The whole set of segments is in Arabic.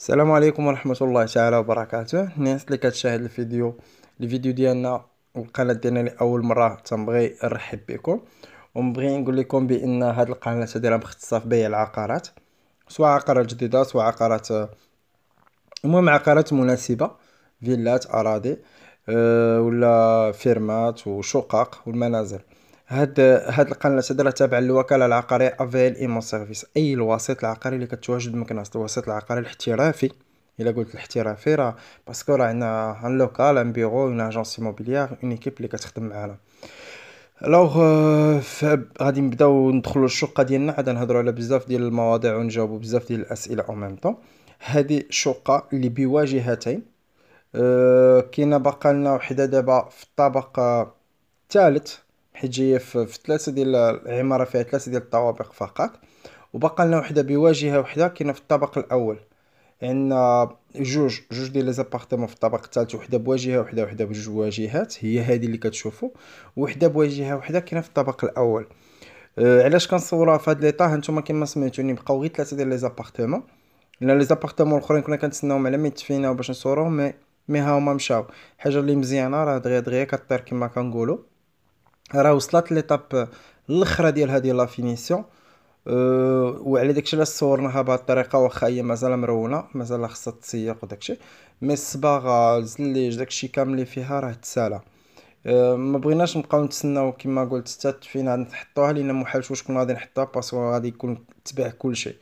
السلام عليكم ورحمه الله تعالى وبركاته الناس اللي كتشاهد الفيديو الفيديو ديالنا والقناه ديالنا لاول مره تنبغي نرحب بكم ونبغي نقول لكم بان هذه القناه ديالها مختصه في بيع العقارات سواء عقارات جديده سواء عقارات المهم عقارات مناسبه فيلات اراضي آه، ولا فيرمات وشقق والمنازل هاد هاد القناه راه تابعه للوكاله العقاريه افيل ايمو سيرفيس اي الوسيط العقاري اللي كتواجد مكناس الوسيط العقاري الاحترافي الا قلت الاحترافي راه باسكو راه عندنا ان لوكال ان بيرو اون اجونس ايموبيليير اون ايكيب اللي كتخدم معانا الوغ غادي نبداو ندخلوا الشقه ديالنا عاد نهضروا على بزاف ديال المواضيع ونجاوبوا بزاف ديال الاسئله او ميم طون هذه شقه اللي بواجهتين أه كاينه باقا لنا وحده دابا في الطابق الثالث حيت جايه في ثلاثه ديال العماره فيها ثلاثه ديال الطوابق فقط وبقى لنا وحده بواجهه وحده كاينه في الطابق الاول عندنا جوج جوج ديال لي زابارتمون في الطابق الثالث وحده بواجهه وحده وحده بجوج واجهات هي هذه اللي كتشوفوا وحده بواجهه وحده كاينه في الطابق الاول أه علاش كنصورها في هاد ليطاه نتوما كما سمعتوني بقاو غير ثلاثه ديال لي زابارتمون لا لي زابارتمون الاخرين كنا كنتسناهم على ما يتفيناو باش نصوروهم مي مي ها هما مشاو حاجه اللي مزيانه راه دغيا دغيا كطير كما كنقولوا راه وصلت ليطاب الاخرى ديال هذه لا فينيسيون أه وعلى داكشي علاش صورناها بهاد الطريقه واخا هي مازال مرونه مازال خاصها تسيق وداكشي مي الصباغه الزليج داكشي كامل اللي فيها راه تسالى أه، ما بغيناش نبقاو نتسناو كما قلت حتى فين غادي نحطوها لان محال شوش شكون غادي نحطها باسكو غادي يكون كل كلشي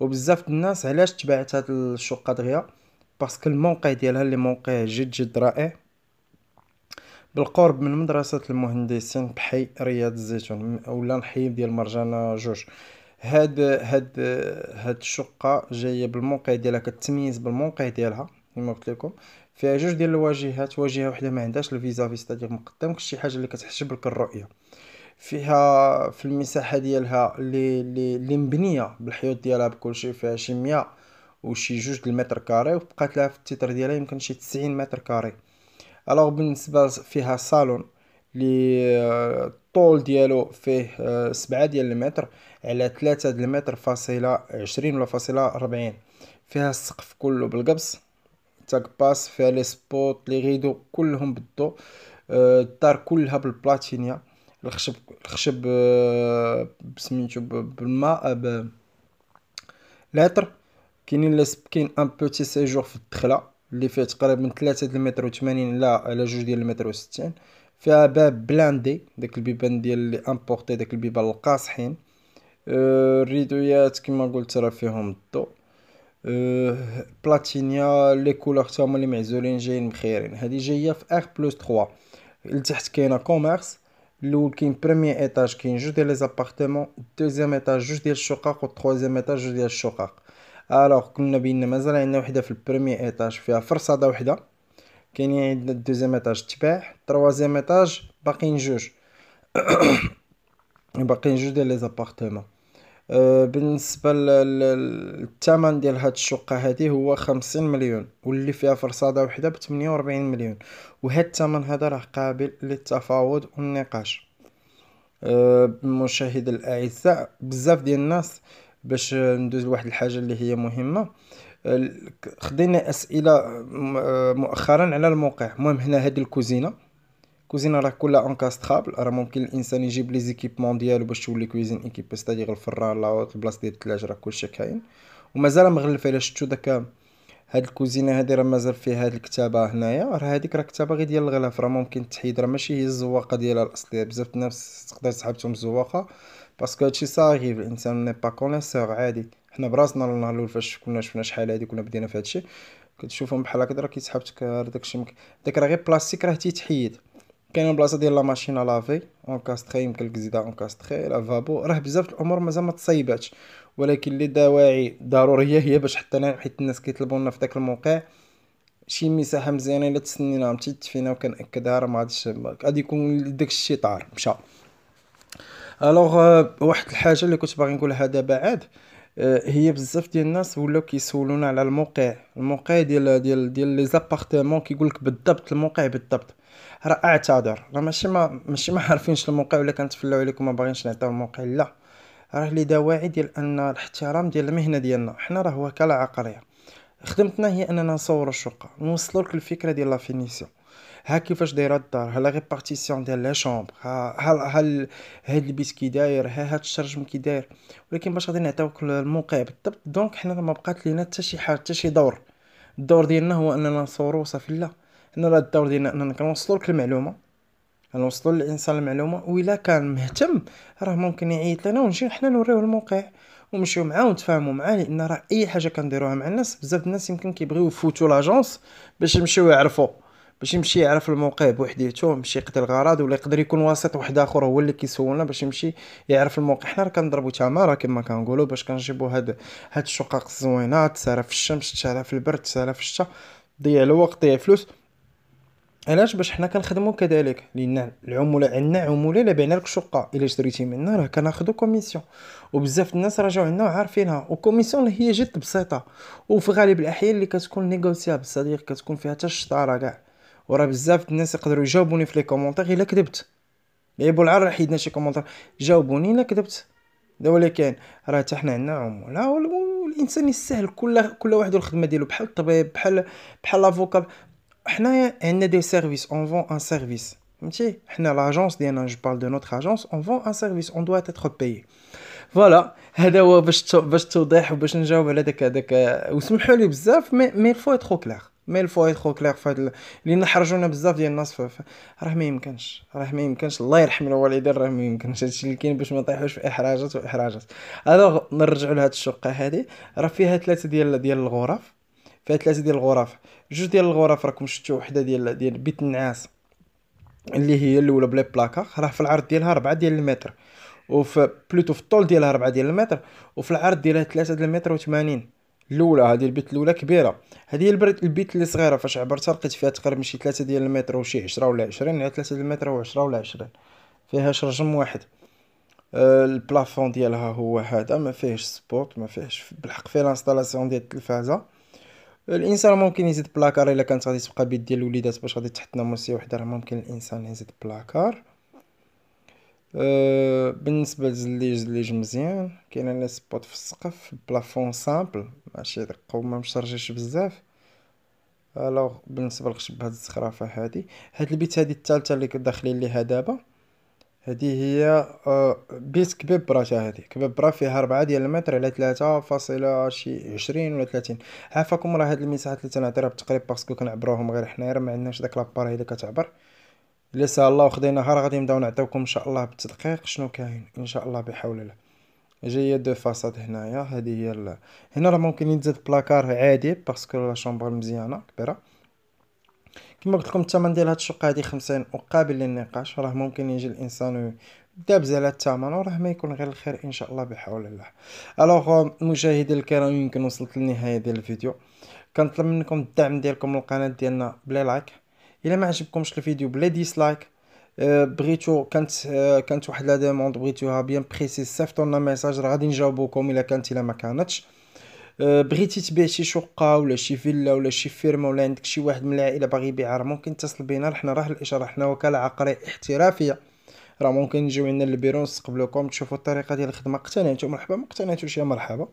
وبزاف الناس علاش تباعت هاد الشقه دغيا باسكو الموقع ديالها اللي موقع جد جد رائع بالقرب من مدرسة المهندسين بحي رياض الزيتون ولا نحي ديال مرجانة جوج هاد هاد هاد الشقة جاية بالموقع ديالها كتميز بالموقع ديالها كما قلت لكم فيها جوج ديال الواجهات واجهة وحدة ما عندهاش الفيزافي ستادير من شي حاجة اللي كتحجب لك الرؤية فيها في المساحة ديالها اللي اللي مبنية بالحيوط ديالها بكلشي فيها شي مية وشي جوج د المتر كاري وبقات لها في التيتر ديالها يمكن شي تسعين متر كاري الوغ بالنسبه فيها صالون لي الطول آه، ديالو فيه آه، سبعة ديال المتر على ثلاثة ديال المتر فاصلة عشرين ولا فاصلة ربعين فيها السقف كله بالقبص تاك باس فيها لي سبوت لي غيدو كلهم بالضو آه، الدار كلها بالبلاتينيا الخشب الخشب بسميتو بالماء ب لتر كاينين لي سبكين ان بوتي سيجور في الدخله اللي فيه تقريبا من 3 المتر و80 على على 2 ديال المتر و60 فيها باب بلاندي داك البيبان ديال لي امبورتي داك البيبان القاصحين أه، الريدويات كما قلت راه فيهم الضو أه، بلاتينيا لي كولور تا هما معزولين جايين مخيرين هذه جايه في ار بلس 3 لتحت كاينه كوميرس الاول كاين بريمي ايطاج كاين جوج ديال لي زابارتمون دوزيام ايطاج جوج ديال الشقق و ترويزيام ايطاج جوج ديال الشقق الوغ كنا بينا مازال عندنا وحده في البريمي ايطاج فيها فرصاده وحده كاينين عندنا الدوزيام ايطاج تباع تروازيام ايطاج باقيين جوج باقيين جوج ديال لي زابارتمون بالنسبه للثمن ديال هاد الشقه هذه هو 50 مليون واللي فيها فرصاده وحده ب 48 مليون وهاد الثمن هذا راه قابل للتفاوض والنقاش المشاهد آه، الاعزاء بزاف ديال الناس باش ندوز لواحد الحاجه اللي هي مهمه خدينا اسئله آه، مؤخرا على الموقع المهم هنا هذه الكوزينه كوزينه راه كلها انكاسترابل راه ممكن الانسان يجيب لي زيكيبمون ديالو باش تولي كويزين ايكيب غير الفران لا البلاصه ديال الثلاجه راه كلشي كاين ومازال مغلفه الا شفتو داك هاد الكوزينه هادي راه مازال فيها هاد الكتابه هنايا راه هاديك راه كتابه غير ديال الغلاف راه ممكن تحيد راه ماشي هي الزواقه ديالها الاصليه بزاف الناس تقدر تسحبتهم الزواقه باسكو هادشي صاغي الانسان ني با كونيسور عادي حنا براسنا النهار الاول فاش كنا شفنا شحال هادي كنا بدينا في هادشي كتشوفهم بحال هكا راه كيسحب تكار داكشي مك... داك راه غير بلاستيك راه تيتحيد كاينه البلاصه ديال لا ماشين لافي اونكاستري يمكن لك زيدا لا فابو راه بزاف الامور مازال ما تصيباتش ولكن لي دواعي ضروريه هي باش حتى انا حيت الناس كيطلبوا لنا في داك الموقع شي مساحه مزيانه الا تسنيناهم عرفتي تفينا وكناكدها راه ما غاديش غادي يكون داك الشيء طار مشى الوغ euh, واحد الحاجه اللي كنت باغي نقولها دابا عاد آه، هي بزاف ديال الناس ولاو كيسولونا على الموقع الموقع ديال ديال ديال لي زابارتمون كيقول لك بالضبط الموقع بالضبط راه اعتذر راه ماشي ما ماشي ما عارفينش الموقع ولا كنتفلاو عليكم ما باغينش نعطيو الموقع لا راه لدواعي ديال ان الاحترام ديال المهنه ديالنا حنا راه هو كالعقاريه خدمتنا هي اننا نصور الشقه نوصلوا لك الفكره ديال لا فينيسيون ها كيفاش دايره الدار ها لا ريبارتيسيون ديال لا شومبر ها ها هاد البيت كي داير ها هاد الشرجم كي داير ولكن باش غادي نعطيوك الموقع بالضبط دونك حنا ما بقات لينا حتى شي حاجه حتى شي دور الدور ديالنا هو اننا نصورو صافي لا حنا راه الدور ديالنا اننا كنوصلوا لك المعلومه نوصلوا للانسان المعلومه و الا كان مهتم راه ممكن يعيط لنا ونجي حنا نوريوه الموقع ومشيو معاه وتفاهموا معاه لان راه اي حاجه كنديروها مع الناس بزاف الناس يمكن كيبغيو يفوتوا لاجونس باش يمشيو يعرفوا باش يمشي يعرف الموقع بوحديته يمشي يقضي الغرض ولا يقدر يكون واسط واحد اخر هو اللي كيسولنا باش يمشي يعرف الموقع حنا راه كنضربو تماره كما كنقولوا باش كنجيبو هاد هاد الشقق الزوينات تسارى في الشمس تسارى في البرد تسارى في الشتا ضيع الوقت ضيع فلوس علاش باش حنا كنخدمو كذلك لان العموله عندنا عموله الا بعنا لك شقه الا شريتي منا راه كناخدو كوميسيون وبزاف الناس راجعوا عندنا وعارفينها وكوميسيون هي جد بسيطه وفي غالب الاحيان اللي كتكون نيغوسيابل صديق كتكون فيها حتى الشطاره كاع وراه بزاف الناس يقدروا يجاوبوني في لي كومونتير الا كذبت لعيبوا العار راه حيدنا شي كومونتير جاوبوني الا كذبت ولكن راه حتى حنا عندنا عموله والانسان يستاهل كل كل واحد الخدمه ديالو بحال الطبيب بحال بحال لافوكا حنايا عندنا دي سيرفيس اون فون ان سيرفيس فهمتي حنا لاجونس ديالنا جو بارل دو نوتر اجونس اون فون ان سيرفيس اون دوا اتر بايي فوالا هذا هو باش باش توضيح وباش نجاوب على داك هذاك وسمحوا لي بزاف مي مي فو اترو كلير مي الفو يدخل كلير فهاد اللي لان حرجونا بزاف ديال الناس راه ما يمكنش راه ما يمكنش الله يرحم الوالدين راه ما يمكنش هادشي اللي كاين باش ما نطيحوش في احراجات واحراجات الوغ نرجعوا لهاد الشقه هادي راه فيها ثلاثه ديال ديال الغرف فيها ثلاثه ديال الغرف جوج ديال الغرف راكم شفتو وحده ديال ديال بيت النعاس اللي هي الاولى بلي بلاكا راه في العرض ديالها 4 ديال المتر وفي بلوتو في الطول ديالها 4 ديال المتر وفي العرض ديالها 3 ديال المتر و80 الاولى هذه البيت الاولى كبيره هذه البيت اللي صغيره فاش عبرتها لقيت فيها تقريبا شي 3 ديال المتر وشي 10 ولا 20 على 3 ديال المتر و10 ولا 20 فيهاش رجم واحد آه، البلافون ديالها هو هذا ما فيهش سبوت ما فيهش بالحق فيه لانستالاسيون ديال التلفازه الانسان ممكن يزيد بلاكار الا كانت غادي تبقى بيد ديال الوليدات باش غادي تحط ناموسيه وحده راه ممكن الانسان يزيد بلاكار أه، بالنسبه للزليج زليج مزيان كاين لي سبوت في السقف بلافون سامبل ماشي داك القوه مشرجش بزاف الوغ بالنسبه للخشب هاد الزخرفه هادي هاد البيت هادي الثالثه اللي داخلين ليها دابا هذه هي آه، بيس كبيبرا تاع هذه كبيبرا فيها ربعة ديال المتر على 3 فاصلة شي عشرين ولا 30 عافاكم راه هاد المساحات اللي تنعطيها بالتقريب باسكو كنعبروهم غير حنايا راه عندناش داك لابار اللي كتعبر الا سهل الله وخدينا راه غادي نبداو نعطيوكم ان شاء الله بالتدقيق شنو كاين ان شاء الله بحول الله جايه دو فاصاد هنايا هذه هي هنا راه ممكن يتزاد بلاكار عادي باسكو لا شومبر مزيانه كبيره كما قلت لكم الثمن ديال هاد الشقه هادي 50 وقابل للنقاش راه ممكن يجي الانسان دابز على الثمن وراه ما يكون غير الخير ان شاء الله بحول الله الوغ euh, مشاهدي الكرام يمكن وصلت للنهايه ديال الفيديو كنطلب منكم الدعم ديالكم للقناه ديالنا بلا لايك الا ما عجبكمش الفيديو بلا ديسلايك euh, بغيتو كانت euh, كانت واحد لا ديموند بغيتوها بيان بريسيز صيفطوا لنا ميساج راه غادي نجاوبوكم الا كانت الا ما كانتش آه، بغيتي تبيع شي شقه ولا شي فيلا ولا شي فيرما ولا عندك شي واحد من العائله باغي يبيعها راه ممكن تتصل بينا حنا راه الاشاره حنا وكاله عقاريه احترافيه راه ممكن نجيو عندنا للبيرو نستقبلوكم تشوفوا الطريقه ديال الخدمه اقتنعتو مرحبا ما اقتنعتوش يا مرحبا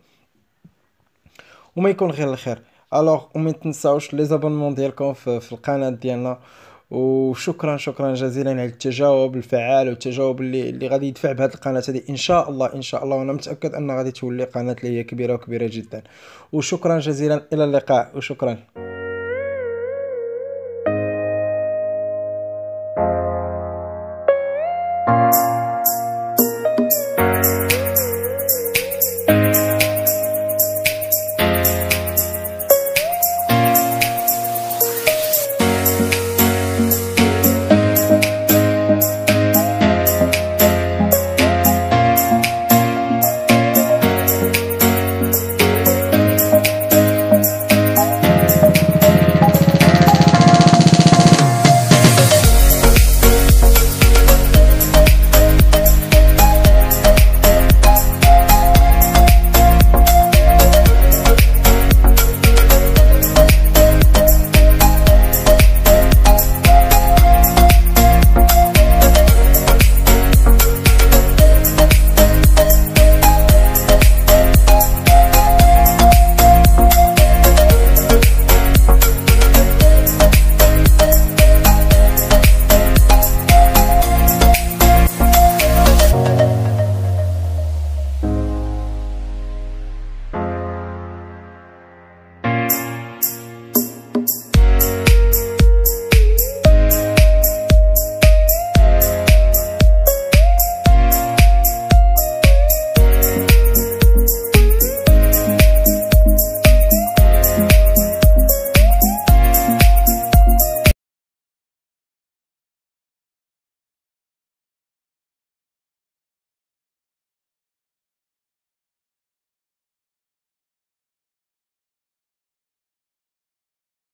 وما يكون غير الخير الوغ وما تنساوش لي زابونمون ديالكم في, في القناه ديالنا وشكرا شكرا جزيلا على التجاوب الفعال والتجاوب اللي اللي غادي يدفع بهذه القناه هذه ان شاء الله ان شاء الله وانا متاكد ان غادي تولي قناه اللي هي كبيره وكبيره جدا وشكرا جزيلا الى اللقاء وشكرا